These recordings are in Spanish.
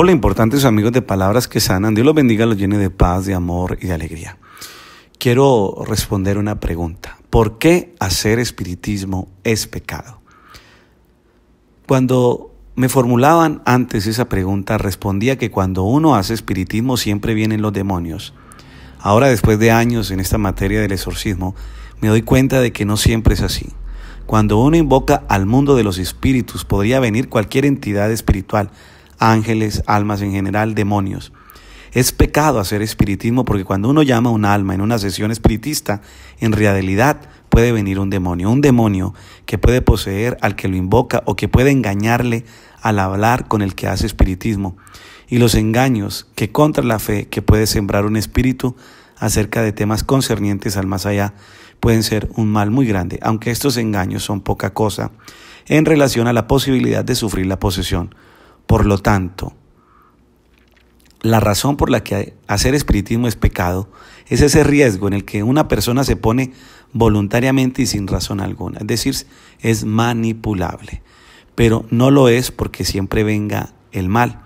Hola importantes amigos de Palabras que Sanan. Dios los bendiga, los llene de paz, de amor y de alegría. Quiero responder una pregunta. ¿Por qué hacer espiritismo es pecado? Cuando me formulaban antes esa pregunta, respondía que cuando uno hace espiritismo siempre vienen los demonios. Ahora, después de años en esta materia del exorcismo, me doy cuenta de que no siempre es así. Cuando uno invoca al mundo de los espíritus, podría venir cualquier entidad espiritual ángeles, almas en general, demonios. Es pecado hacer espiritismo porque cuando uno llama a un alma en una sesión espiritista, en realidad puede venir un demonio, un demonio que puede poseer al que lo invoca o que puede engañarle al hablar con el que hace espiritismo. Y los engaños que contra la fe que puede sembrar un espíritu acerca de temas concernientes al más allá pueden ser un mal muy grande, aunque estos engaños son poca cosa en relación a la posibilidad de sufrir la posesión. Por lo tanto, la razón por la que hacer espiritismo es pecado es ese riesgo en el que una persona se pone voluntariamente y sin razón alguna. Es decir, es manipulable. Pero no lo es porque siempre venga el mal.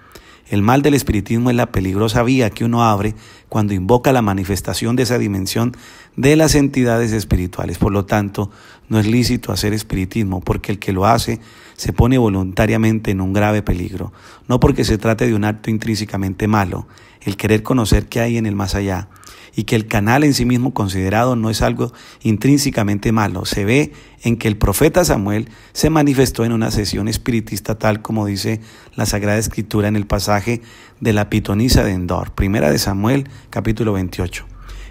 El mal del espiritismo es la peligrosa vía que uno abre cuando invoca la manifestación de esa dimensión de las entidades espirituales. Por lo tanto, no es lícito hacer espiritismo porque el que lo hace se pone voluntariamente en un grave peligro, no porque se trate de un acto intrínsecamente malo, el querer conocer qué hay en el más allá y que el canal en sí mismo considerado no es algo intrínsecamente malo. Se ve en que el profeta Samuel se manifestó en una sesión espiritista tal como dice la Sagrada Escritura en el pasaje de la pitonisa de Endor, primera de Samuel capítulo 28.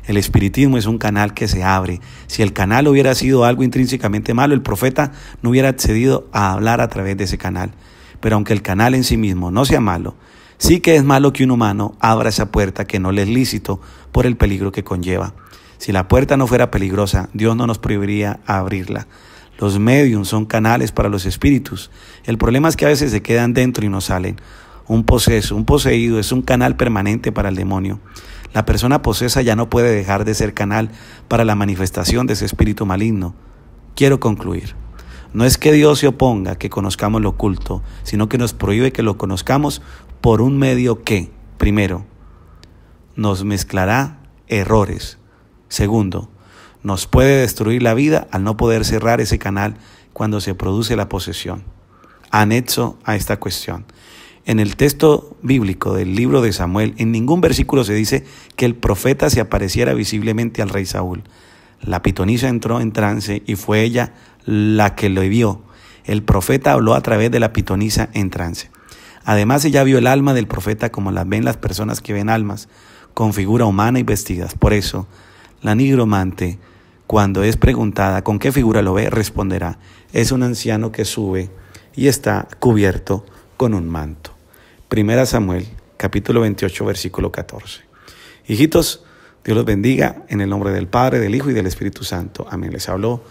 El espiritismo es un canal que se abre. Si el canal hubiera sido algo intrínsecamente malo, el profeta no hubiera accedido a hablar a través de ese canal. Pero aunque el canal en sí mismo no sea malo, Sí que es malo que un humano abra esa puerta que no le es lícito por el peligro que conlleva. Si la puerta no fuera peligrosa, Dios no nos prohibiría abrirla. Los mediums son canales para los espíritus. El problema es que a veces se quedan dentro y no salen. Un poseso, un poseído es un canal permanente para el demonio. La persona posesa ya no puede dejar de ser canal para la manifestación de ese espíritu maligno. Quiero concluir. No es que Dios se oponga que conozcamos lo oculto, sino que nos prohíbe que lo conozcamos por un medio que, primero, nos mezclará errores. Segundo, nos puede destruir la vida al no poder cerrar ese canal cuando se produce la posesión. Anexo a esta cuestión. En el texto bíblico del libro de Samuel, en ningún versículo se dice que el profeta se apareciera visiblemente al rey Saúl. La pitonisa entró en trance y fue ella la que lo vio. El profeta habló a través de la pitonisa en trance. Además, ella vio el alma del profeta como las ven las personas que ven almas, con figura humana y vestidas. Por eso, la nigromante, cuando es preguntada con qué figura lo ve, responderá, es un anciano que sube y está cubierto con un manto. Primera Samuel, capítulo 28, versículo 14. Hijitos, Dios los bendiga en el nombre del Padre, del Hijo y del Espíritu Santo. Amén. Les habló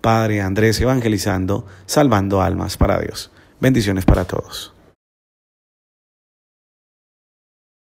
Padre Andrés evangelizando, salvando almas para Dios. Bendiciones para todos.